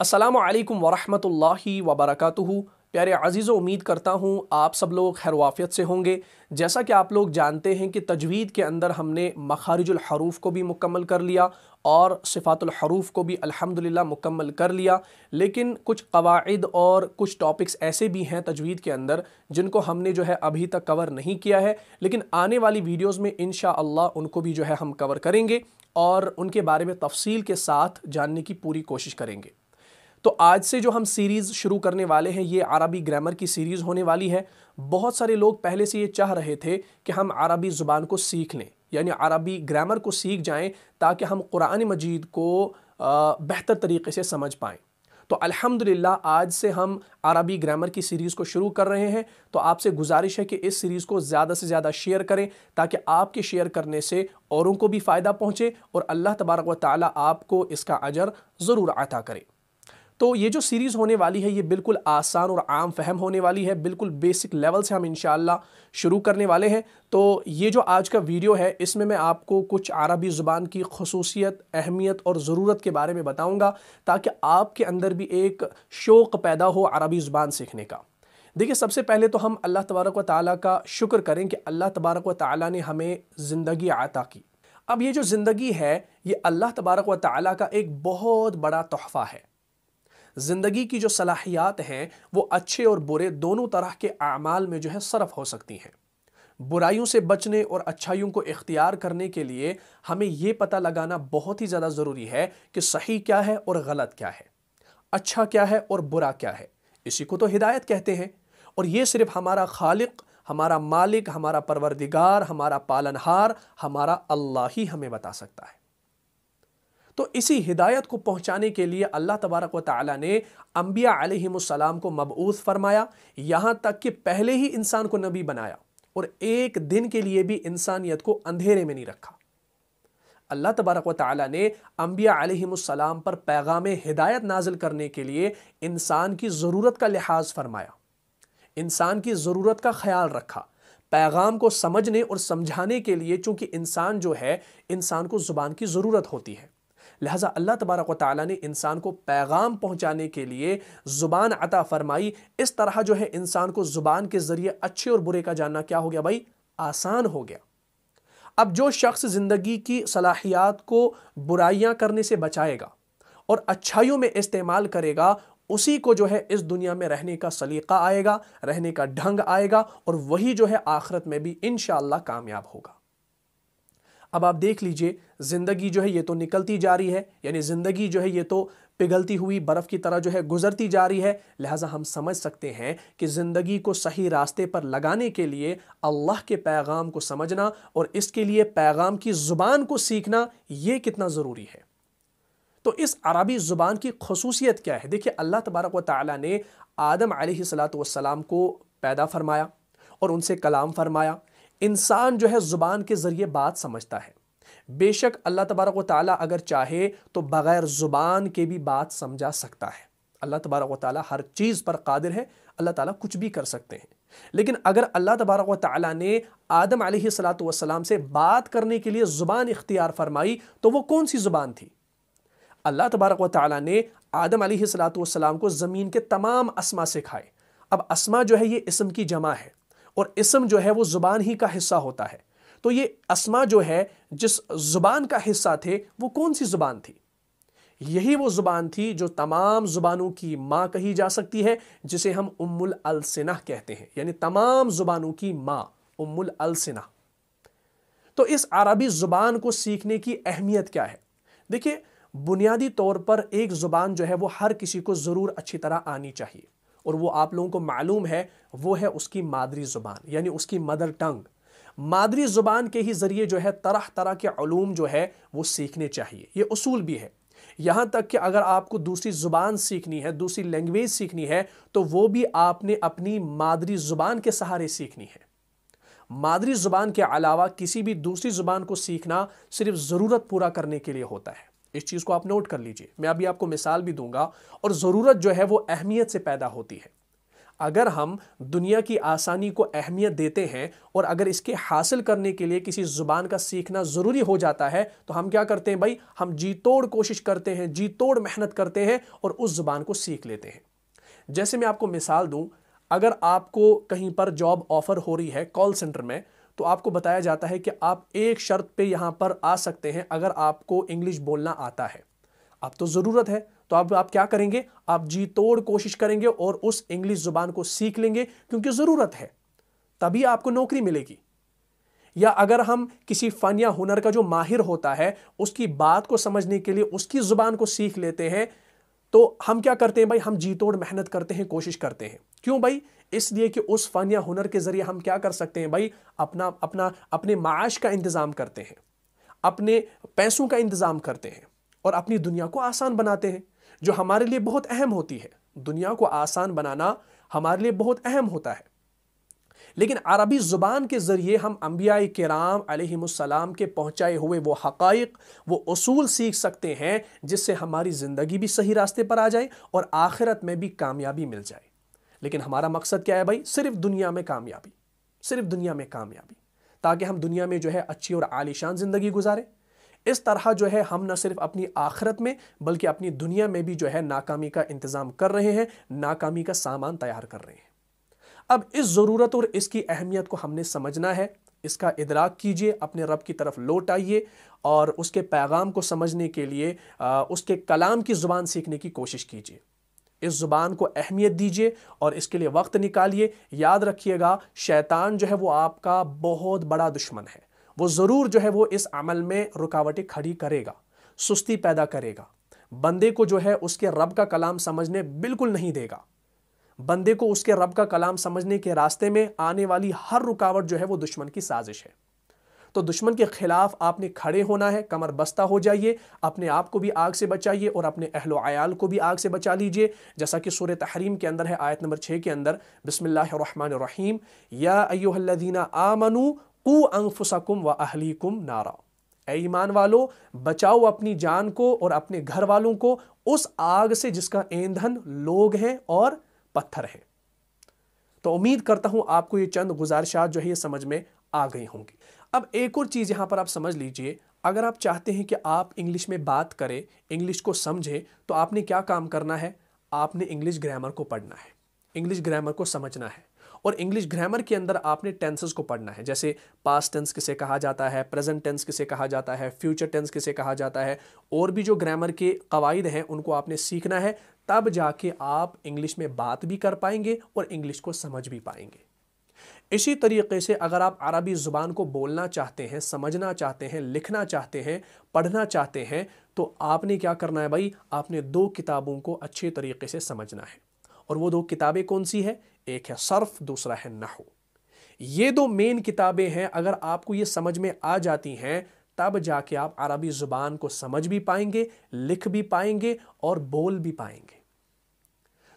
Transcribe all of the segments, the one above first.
असलकम वरहमल वबरक प्यारे अजीज़ों उम्मीद करता हूँ आप सब लोग खैरवाफियत से होंगे जैसा कि आप लोग जानते हैं कि तजवीद के अंदर हमने मखारजुलहरूफ को भी मुकम्मल कर लिया और सिफ़ातलहरूफ को भी अल्हम्दुलिल्लाह मुकम्मल कर लिया लेकिन कुछ कवायद और कुछ टॉपिक्स ऐसे भी हैं तजवीद के अंदर जिनको हमने जो है अभी तक कवर नहीं किया है लेकिन आने वाली वीडियोज़ में इन उनको भी जो है हम कवर करेंगे और उनके बारे में तफसील के साथ जानने की पूरी कोशिश करेंगे तो आज से जो हम सीरीज़ शुरू करने वाले हैं ये अरबी ग्रामर की सीरीज़ होने वाली है बहुत सारे लोग पहले से ये चाह रहे थे कि हम अरबी ज़ुबान को सीख लें यानी अरबी ग्रामर को सीख जाएं ताकि हम कुरान मजीद को बेहतर तरीके से समझ पाएँ तो अल्हम्दुलिल्लाह आज से हम अरबी ग्रामर की सीरीज़ को शुरू कर रहे हैं तो आपसे गुजारिश है कि इस सीरीज़ को ज़्यादा से ज़्यादा शेयर करें ताकि आपके शेयर करने से औरों को भी फ़ायदा पहुँचे और अल्लाह तबारक व ताली आपको इसका अजर ज़रूर अता करें तो ये जो सीरीज़ होने वाली है ये बिल्कुल आसान और आम फहम होने वाली है बिल्कुल बेसिक लेवल से हम इन शुरू करने वाले हैं तो ये जो आज का वीडियो है इसमें मैं आपको कुछ अरबी ज़ुबान की खसूसियत अहमियत और ज़रूरत के बारे में बताऊँगा ताकि आपके अंदर भी एक शौक़ पैदा हो अरबी ज़ुबान सीखने का देखिए सबसे पहले तो हम अल्लाह तबारक व ताली का शुक्र करें कि अल्लाह तबारक व ताली ने हमें ज़िंदगी आता की अब ये जो ज़िंदगी है ये अल्लाह तबारक व ताली का एक बहुत बड़ा तहफा है ज़िंदगी की जो सलाहियात हैं वो अच्छे और बुरे दोनों तरह के अमाल में जो है सरफ हो सकती हैं बुराइयों से बचने और अच्छाइयों को इख्तियार करने के लिए हमें ये पता लगाना बहुत ही ज़्यादा ज़रूरी है कि सही क्या है और गलत क्या है अच्छा क्या है और बुरा क्या है इसी को तो हिदायत कहते हैं और ये सिर्फ हमारा खालिक हमारा मालिक हमारा परवरदिगार हमारा पालनहार हमारा अल्लाह ही हमें बता सकता है तो इसी हिदायत को पहुंचाने के लिए अल्लाह तबारक व ताली ने अम्बिया आलम को मबूस फरमाया यहाँ तक कि पहले ही इंसान को नबी बनाया और एक दिन के लिए भी इंसानियत को अंधेरे में नहीं रखा अल्लाह तबारक व ताली ने अम्बिया आलम पर पैगाम हिदायत नाजिल करने के लिए इंसान की ज़रूरत का लिहाज फरमाया इंसान की ज़रूरत का ख्याल रखा पैगाम को समझने और समझाने के लिए चूँकि इंसान जो है इंसान को ज़ुबान की ज़रूरत होती है लिहाजा अल्लाह तबारक ताली ने इंसान को पैगाम पहुँचाने के लिए ज़ुबान अता फरमाई इस तरह जो है इंसान को ज़ुबान के ज़रिए अच्छे और बुरे का जानना क्या हो गया भाई आसान हो गया अब जो शख्स ज़िंदगी की सलाहियात को बुराइयाँ करने से बचाएगा और अच्छाइयों में इस्तेमाल करेगा उसी को जो है इस दुनिया में रहने का सलीका आएगा रहने का ढंग आएगा और वही जो है आखिरत में भी इन कामयाब होगा अब आप देख लीजिए ज़िंदगी जो है ये तो निकलती जा रही है यानी ज़िंदगी जो है ये तो पिघलती हुई बर्फ़ की तरह जो है गुजरती जा रही है लिहाजा हम समझ सकते हैं कि ज़िंदगी को सही रास्ते पर लगाने के लिए अल्लाह के पैगाम को समझना और इसके लिए पैगाम की ज़ुबान को सीखना ये कितना ज़रूरी है तो इस अरबी ज़ुबान की खसूसियत क्या है देखिए अल्लाह तबारक व ताली ने आदम सलात वसलाम को पैदा फरमाया और उनसे कलाम फरमाया इंसान जो है ज़ुबान के ज़रिए बात समझता है बेशक अल्लाह तबारक ताली अगर चाहे तो बग़ैर ज़ुबान के भी बात समझा सकता है अल्लाह तबारक ताली हर चीज़ पर कादिर है अल्लाह ताली कुछ भी कर सकते हैं लेकिन अगर अल्लाह तबारक ताली ने आदम सलाम से बात करने के लिए ज़ुबान इख्तियार फरमाई तो वह कौन सी ज़ुबान थी अल्लाह तबारक ताली ने आदम सलाम को ज़मीन के तमाम असमा सिखाए अब असमा जो है ये इसम की जमा है और इसम जो है वो ज़ुबान ही का हिस्सा होता है तो ये असमा जो है जिस ज़ुबान का हिस्सा थे वो कौन सी ज़ुबान थी यही वो ज़ुबान थी जो तमाम ज़ुबानों की माँ कही जा सकती है जिसे हम उम्मुल अलसना कहते हैं यानी तमाम ज़ुबानों की माँ उम्मुल अलसना तो इस अरबी ज़ुबान को सीखने की अहमियत क्या है देखिए बुनियादी तौर पर एक ज़ुबान जो है वो हर किसी को ज़रूर अच्छी तरह आनी चाहिए और वो आप लोगों को मालूम है वो है उसकी मादरी ज़ुबान यानी उसकी मदर टंग मादरी ज़ुबान के ही ज़रिए जो है तरह तरह के अलूम जो है वो सीखने चाहिए ये असूल भी है यहाँ तक कि अगर आपको दूसरी ज़ुबान सीखनी है दूसरी लैंग्वेज सीखनी है तो वो भी आपने अपनी मादरी ज़ुबान के सहारे सीखनी है मादरी ज़ुबान के अलावा किसी भी दूसरी ज़ुबान को सीखना सिर्फ ज़रूरत पूरा करने के लिए होता है इस चीज़ को आप नोट कर लीजिए मैं अभी आपको मिसाल भी दूंगा और ज़रूरत जो है वो अहमियत से पैदा होती है अगर हम दुनिया की आसानी को अहमियत देते हैं और अगर इसके हासिल करने के लिए किसी ज़ुबान का सीखना ज़रूरी हो जाता है तो हम क्या करते हैं भाई हम जी तोड़ कोशिश करते हैं जी तोड़ मेहनत करते हैं और उस ज़ुबान को सीख लेते हैं जैसे मैं आपको मिसाल दूं अगर आपको कहीं पर जॉब ऑफ़र हो रही है कॉल सेंटर में तो आपको बताया जाता है कि आप एक शर्त पे यहाँ पर आ सकते हैं अगर आपको इंग्लिश बोलना आता है अब तो ज़रूरत है तो अब आप क्या करेंगे आप जी तोड़ कोशिश करेंगे और उस इंग्लिश ज़ुबान को सीख लेंगे क्योंकि ज़रूरत है तभी आपको नौकरी मिलेगी या अगर हम किसी फ़न या हुनर का जो माहिर होता है उसकी बात को समझने के लिए उसकी ज़ुबान को सीख लेते हैं तो हम क्या करते हैं भाई हम जी तोड़ मेहनत करते हैं कोशिश करते हैं क्यों भाई इसलिए कि उस फ़न या हुनर के ज़रिए हम क्या कर सकते हैं भाई अपना अपना अपने माश का इंतज़ाम करते हैं अपने पैसों का इंतज़ाम करते हैं और अपनी दुनिया को आसान बनाते हैं जो हमारे लिए बहुत अहम होती है दुनिया को आसान बनाना हमारे लिए बहुत अहम होता है लेकिन अरबी ज़ुबान के ज़रिए हम अम्बिया कराम के पहुँचाए हुए वो हक़ वो असूल सीख सकते हैं जिससे हमारी ज़िंदगी भी सही रास्ते पर आ जाए और आखिरत में भी कामयाबी मिल जाए लेकिन हमारा मकसद क्या है भाई सिर्फ दुनिया में कामयाबी सिर्फ दुनिया में कामयाबी ताकि हम दुनिया में जो है अच्छी और आलिशान ज़िंदगी गुजारें इस तरह जो है हम न सिर्फ अपनी आखिरत में बल्कि अपनी दुनिया में भी जो है नाकामी का इंतज़ाम कर रहे हैं नाकामी का सामान तैयार कर रहे हैं अब इस ज़रूरत और इसकी अहमियत को हमने समझना है इसका इदराक कीजिए अपने रब की तरफ लौट आइए और उसके पैगाम को समझने के लिए आ, उसके कलाम की ज़ुबान सीखने की कोशिश कीजिए इस ज़ुबान को अहमियत दीजिए और इसके लिए वक्त निकालिए याद रखिएगा शैतान जो है वो आपका बहुत बड़ा दुश्मन है वो ज़रूर जो है वो इस अमल में रुकावटें खड़ी करेगा सुस्ती पैदा करेगा बंदे को जो है उसके रब का कलाम समझने बिल्कुल नहीं देगा बंदे को उसके रब का कलाम समझने के रास्ते में आने वाली हर रुकावट जो है वो दुश्मन की साजिश है तो दुश्मन के खिलाफ आपने खड़े होना है कमर बस्ता हो जाइए अपने आप को भी आग से बचाइए और अपने अहलो आयाल को भी आग से बचा लीजिए जैसा कि सूर्य तहरीम के अंदर है आयत नंबर छः के अंदर बसमीम या अयोहल्लिना आमनु कु अंगफुसकुम व अहलीकुम नारा ईमान वालो बचाओ अपनी जान को और अपने घर वालों को उस आग से जिसका ईंधन लोग हैं और पत्थर हैं तो उम्मीद करता हूं आपको ये चंद गुजारिशात जो है ये समझ में आ गई होंगी अब एक और चीज़ यहाँ पर आप समझ लीजिए अगर आप चाहते हैं कि आप इंग्लिश में बात करें इंग्लिश को समझें तो आपने क्या काम करना है आपने इंग्लिश ग्रामर को पढ़ना है इंग्लिश ग्रामर को समझना है और इंग्लिश ग्रामर के अंदर आपने टेंसेस को पढ़ना है जैसे पास्ट टेंस किसे कहा जाता है प्रेजेंट टेंस किसे कहा जाता है फ्यूचर टेंस किसे कहा जाता है और भी जो ग्रामर के कवायद हैं उनको आपने सीखना है तब जाके आप इंग्लिश में बात भी कर पाएंगे और इंग्लिश को समझ भी पाएंगे इसी तरीके से अगर आप अरबी ज़ुबान को बोलना चाहते हैं समझना चाहते हैं लिखना चाहते हैं पढ़ना चाहते हैं तो आपने क्या करना है भाई आपने दो किताबों को अच्छे तरीके से समझना है और वो दो किताबें कौन सी है एक है सर्फ दूसरा है नाहू ये दो मेन किताबें हैं अगर आपको ये समझ में आ जाती हैं तब जाके आप अरबी ज़ुबान को समझ भी पाएंगे लिख भी पाएंगे और बोल भी पाएंगे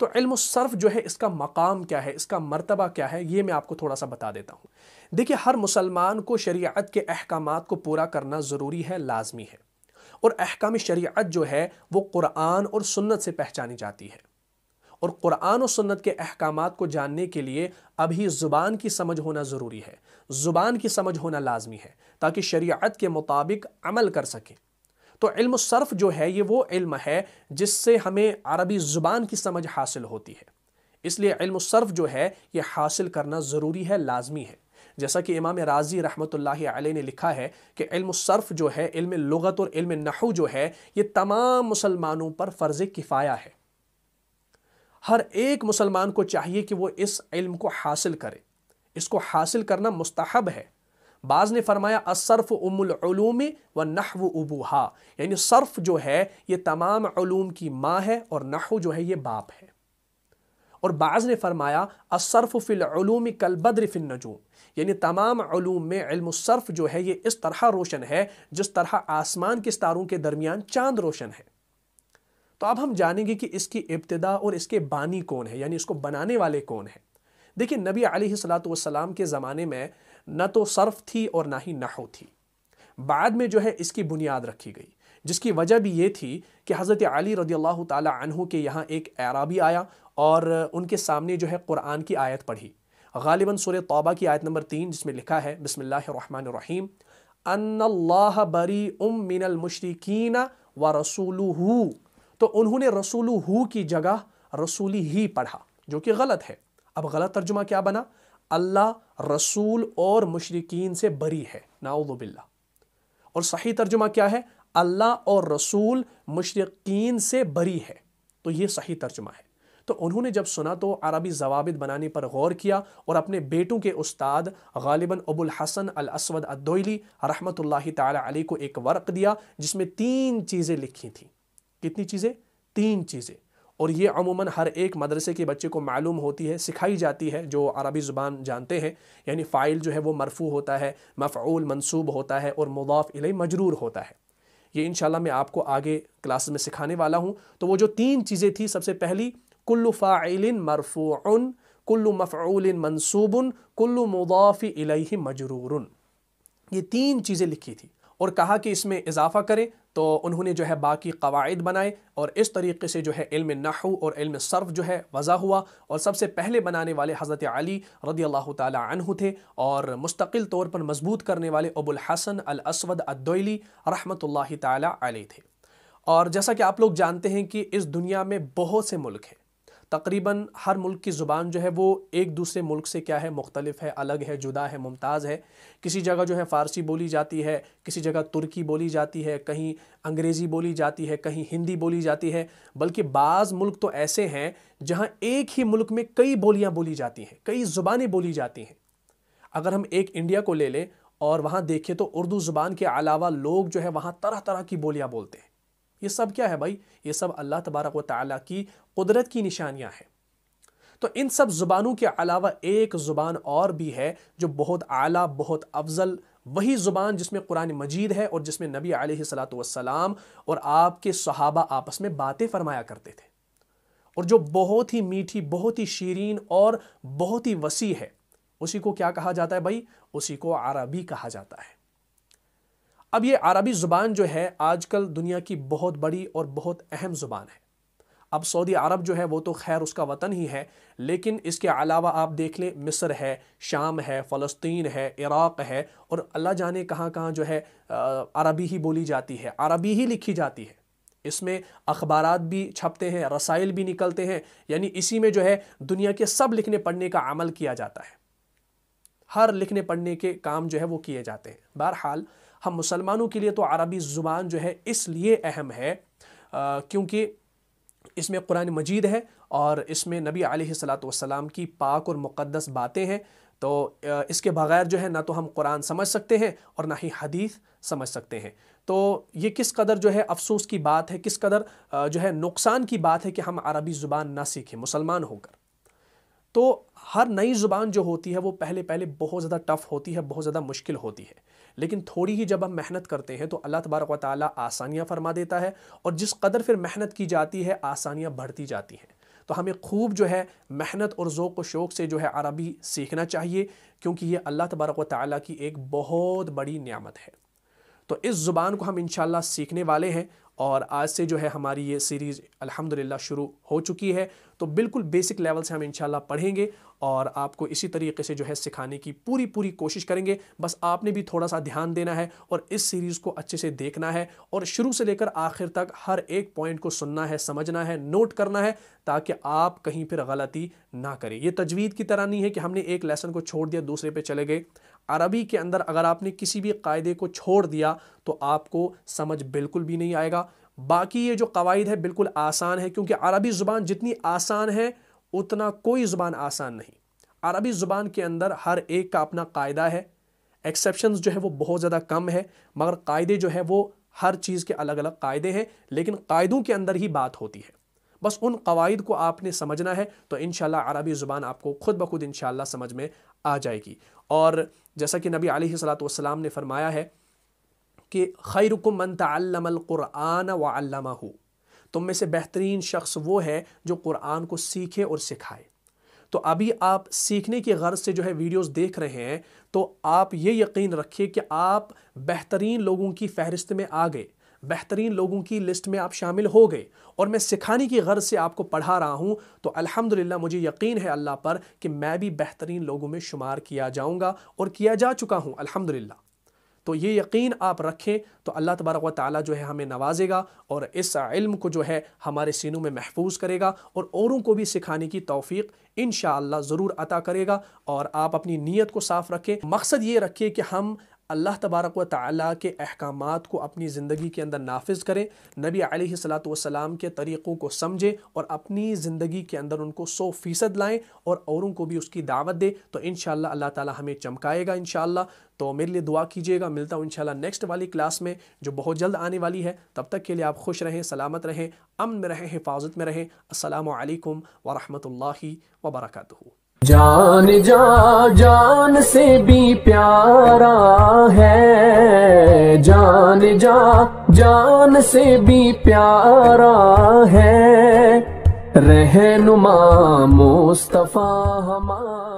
तो सर्फ़ जो है इसका मकाम क्या है इसका मरतबा क्या है ये मैं आपको थोड़ा सा बता देता हूँ देखिए हर मुसलमान को शरीयत के अहकाम को पूरा करना ज़रूरी है लाजमी है और अहकाम शरीयत जो है वो कुरान और सुन्नत से पहचानी जाती है और कुरान और सुन्नत के अहकाम को जानने के लिए अभी ज़ुबान की समझ होना ज़रूरी है ज़ुबान की समझ होना लाजमी है ताकि शरीयत के मुताबिक अमल कर सकें तो इल्मसर्फ़ जो है ये वो इल्म है जिससे हमें अरबी ज़ुबान की समझ हासिल होती है इसलिए इल्मसर्फ़ जो है ये हासिल करना ज़रूरी है लाजमी है जैसा कि इमाम राजी रहमत ने लिखा है कि इल्मर्फ़ जो है इल्म लगत और इल्म नहू जो है ये तमाम मुसलमानों पर फ़र्ज़ किफ़ाया है हर एक मुसलमान को चाहिए कि वो इस इल्म को हासिल करे इसको हासिल करना मुस्तहब है बाज़ ने फरमाया असरफ़ उमूम व नहव उबूहा यानी सरफ़ जो है ये तमाम की माँ है और नहव जो है ये बाप है और बाज़ ने फरमाया असरफ़ फ़िलूम कलबद्र फ़िन नजूम यानी तमाम में इल्मरफ़ जो है ये इस तरह रोशन है जिस तरह आसमान के तारों के दरमियान चांद रोशन है तो अब हम जानेंगे कि इसकी इब्तदा और इसके बानी कौन है यानी इसको बनाने वाले कौन है देखिए नबी सलाम के ज़माने में न तो सर्फ थी और ना ही नहो थी बाद में जो है इसकी बुनियाद रखी गई जिसकी वजह भी ये थी कि हज़रत अली रदी अल्लाह तहु के यहाँ एक एराबी आया और उनके सामने जो है कुरान की आयत पढ़ी गालिबा सुर तौबा की आयत नंबर तीन जिसमें लिखा है बसमीम अल्लाह बरी उम मिनल मुशरकिन व रसूलू तो उन्होंने रसूलू की जगह रसूली ही पढ़ा जो कि गलत है अब गलत तर्जुमा क्या बना अल्लाह रसूल और मशरकिन से बरी है नाउदबिल्ला और सही तर्जुमा क्या है अल्लाह और रसूल मुशरकिन से बरी है तो ये सही तर्जुमा है तो उन्होंने जब सुना तो अरबी जवाबित बनाने पर गौर किया और अपने बेटों के उस्ताद गालिबा अबुल हसन अल असवद अदोली रहमत ताली को एक वर्क दिया जिसमें तीन चीज़ें लिखी थी कितनी चीज़ें तीन चीज़ें और ये अमूमन हर एक मदरसे के बच्चे को मालूम होती है सिखाई जाती है जो अरबी ज़ुबान जानते हैं यानी फ़ाइल जो है वो मरफू होता है मफ़ूल मनसूब होता है और मुदाफ़ इले मजरूर होता है ये इन मैं आपको आगे क्लास में सिखाने वाला हूँ तो वो जो तीन चीज़ें थी सबसे पहली कुल्लु फ़ाइलिन मरफून कुल्लु मफ़ूलिन मनसूबन कुल्लु मुदाफ़ी इलही मजरूर ये तीन चीज़ें लिखी थी और कहा कि इसमें इजाफ़ा करें तो उन्होंने जो है बाकी कवायद बनाए और इस तरीके से जो है इल्म नाहू और इल्म सर्फ जो है वज़ा हुआ और सबसे पहले बनाने वाले हज़रत अली रदी अल्लाह तहु थे और मुस्तकिल तौर पर मजबूत करने वाले अबुल हसन अल असवद अद्दौली रहमत ला थे और जैसा कि आप लोग जानते हैं कि इस दुनिया में बहुत से मुल्क हैं तकरीबन हर मुल्क की ज़ुबान जो है वो एक दूसरे मुल्क से क्या है मुख्तलिफ है अलग है जुदा है मुमताज़ है किसी जगह जो है फ़ारसी बोली जाती है किसी जगह तुर्की बोली जाती है कहीं अंग्रेज़ी बोली जाती है कहीं हिंदी बोली जाती है बल्कि बाज़ मुल्क तो ऐसे हैं जहाँ एक ही मुल्क में कई बोलियाँ बोली जाती हैं कई ज़ुबानें बोली जाती हैं अगर हम एक इंडिया को ले लें और वहाँ देखें तो उर्दू ज़ुबान के अलावा लोग जो है वहाँ तरह तरह की बोलियाँ बोलते हैं ये सब क्या है भाई ये सब अल्लाह तबारक व ताली की कुदरत की निशानियाँ हैं तो इन सब ज़ुबानों के अलावा एक ज़ुबान और भी है जो बहुत आला बहुत अफजल वही ज़ुबान जिसमें कुरान मजीद है और जिसमें नबी सलाम और आपके सहाबा आपस में बातें फरमाया करते थे और जो बहुत ही मीठी बहुत ही शीरीन और बहुत ही वसी है उसी को क्या कहा जाता है भाई उसी को अरबी कहा जाता है अब ये अरबी ज़ुबान जो है आजकल दुनिया की बहुत बड़ी और बहुत अहम ज़ुबान है अब सऊदी अरब जो है वो तो खैर उसका वतन ही है लेकिन इसके अलावा आप देख लें मिस्र है शाम है फ़लस्तीन है इराक़ है और अल्लाह जाने कहाँ कहाँ जो है अरबी ही बोली जाती है अरबी ही लिखी जाती है इसमें अखबार भी छपते हैं रसाइल भी निकलते हैं यानी इसी में जो है दुनिया के सब लिखने पढ़ने का अमल किया जाता है हर लिखने पढ़ने के काम जो है वो किए जाते हैं बहरहाल हम मुसलमानों के लिए तो अरबी ज़ुबान जो है इसलिए अहम है क्योंकि इसमें कुरान मजीद है और इसमें नबी वसलाम की पाक और मुक़दस बातें हैं तो इसके बग़ैर जो है ना तो हम कुरान समझ सकते हैं और ना ही हदीस समझ सकते हैं तो ये किस कदर जो है अफसोस की बात है किस कदर जो है नुकसान की बात है कि हम अरबी ज़ुबान ना सीखें मुसलमान होकर तो हर नई ज़ुबान जो होती है वो पहले पहले बहुत ज़्यादा टफ़ होती है बहुत ज़्यादा मुश्किल होती है लेकिन थोड़ी ही जब हम मेहनत करते हैं तो अल्लाह तबारक ताली आसानियाँ फरमा देता है और जिस कदर फिर मेहनत की जाती है आसानियाँ बढ़ती जाती हैं तो हमें खूब जो है मेहनत और ज़ोक़ व शौक़ से जो है अरबी सीखना चाहिए क्योंकि ये अल्लाह तबारक व ताली की एक बहुत बड़ी नियामत है तो इस ज़ुबान को हम इन सीखने वाले हैं और आज से जो है हमारी ये सीरीज़ अल्हम्दुलिल्लाह शुरू हो चुकी है तो बिल्कुल बेसिक लेवल से हम इंशाल्लाह पढ़ेंगे और आपको इसी तरीके से जो है सिखाने की पूरी पूरी कोशिश करेंगे बस आपने भी थोड़ा सा ध्यान देना है और इस सीरीज़ को अच्छे से देखना है और शुरू से लेकर आखिर तक हर एक पॉइंट को सुनना है समझना है नोट करना है ताकि आप कहीं फिर गलती ना करें ये तजवीद की तरह नहीं है कि हमने एक लेसन को छोड़ दिया दूसरे पर चले गए अरबी के अंदर अगर आपने किसी भी कायदे को छोड़ दिया तो आपको समझ बिल्कुल भी नहीं आएगा बाकी ये जो कवायद है बिल्कुल आसान है क्योंकि अरबी ज़ुबान जितनी आसान है उतना कोई ज़ुबान आसान नहीं अरबी ज़ुबान के अंदर हर एक का अपना कायदा है एक्सेप्शन जो है वो बहुत ज़्यादा कम है मगर कायदे जो है वो हर चीज़ के अलग अलग कायदे हैं लेकिन कायदों के अंदर ही बात होती है बस उन कवायद को आपने समझना है तो इन अरबी ज़ुबान आपको ख़ुद ब खुद इन समझ में आ जाएगी और जैसा कि नबी सलात ने फरमाया है कि खैरकुम मन तल्लमक़ुरान वल्लमा हो तुम में से बेहतरीन शख्स वो है जो कुरान को सीखे और सिखाए तो अभी आप सीखने की गर्ज से जो है वीडियोस देख रहे हैं तो आप ये यकीन रखिए कि आप बेहतरीन लोगों की फहरिस्त में आ गए बेहतरीन लोगों की लिस्ट में आप शामिल हो गए और मैं सिखाने की गर्ज से आपको पढ़ा रहा हूँ तो अल्हम्दुलिल्लाह मुझे यकीन है अल्लाह पर कि मैं भी बेहतरीन लोगों में शुमार किया जाऊँगा और किया जा चुका हूँ अलहमदिल्ला तो ये यकीन आप रखें तो अल्लाह तबारक व ताली जो है हमें नवाजेगा और इस इल्म को जो है हमारे सीनों में महफूज करेगा और औरों को भी सिखाने की तोफ़ी इन ज़रूर अता करेगा और आप अपनी नीयत को साफ़ रखें मकसद ये रखिए कि हम अल्लाह तबारक व ताली के अहकाम को अपनी ज़िंदगी के अंदर नाफिज करें नबी आलत वसलाम के तरीक़ों को समझें और अपनी ज़िंदगी के अंदर उनको सौ फ़ीसद लाएँ और औरों को भी उसकी दावत दें तो इन अल्लाह ताली हमें चमकाएगा इन तो मेरे लिए दुआ कीजिएगा मिलता हूँ इन नेक्स्ट वाली क्लास में जो बहुत जल्द आने वाली है तब तक के लिए आप खुश रहें सलामत रहें अमन में रहें हिफाजत में रहें अल्लाम वरहमल वबरकू जान जा जान से भी प्यारा है जान जा जान से भी प्यारा है रहनुमा मुस्तफा हमारा